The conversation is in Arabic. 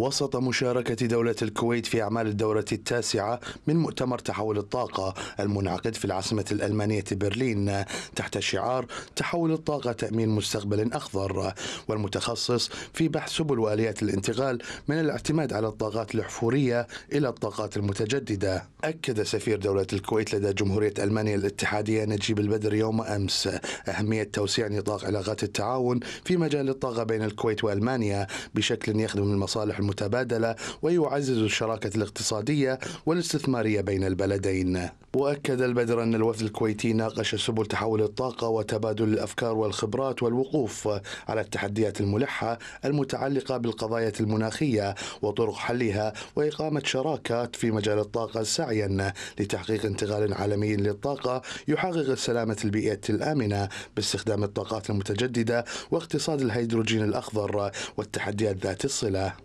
وسط مشاركة دولة الكويت في أعمال الدورة التاسعة من مؤتمر تحول الطاقة المنعقد في العاصمة الألمانية برلين تحت شعار تحول الطاقة تأمين مستقبل أخضر والمتخصص في بحث سبل وآليات الانتقال من الاعتماد على الطاقات الأحفورية إلى الطاقات المتجددة أكد سفير دولة الكويت لدى جمهورية ألمانيا الاتحادية نجيب البدر يوم أمس أهمية توسيع نطاق علاقات التعاون في مجال الطاقة بين الكويت وألمانيا بشكل يخدم المصالح المتبادلة ويعزز الشراكة الاقتصادية والاستثمارية بين البلدين وأكد البدر أن الوفد الكويتي ناقش سبل تحول الطاقة وتبادل الأفكار والخبرات والوقوف على التحديات الملحة المتعلقة بالقضايا المناخية وطرق حلها وإقامة شراكات في مجال الطاقة سعيا لتحقيق انتقال عالمي للطاقة يحقق السلامة البيئية الآمنة باستخدام الطاقات المتجددة واقتصاد الهيدروجين الأخضر والتحديات ذات الصلة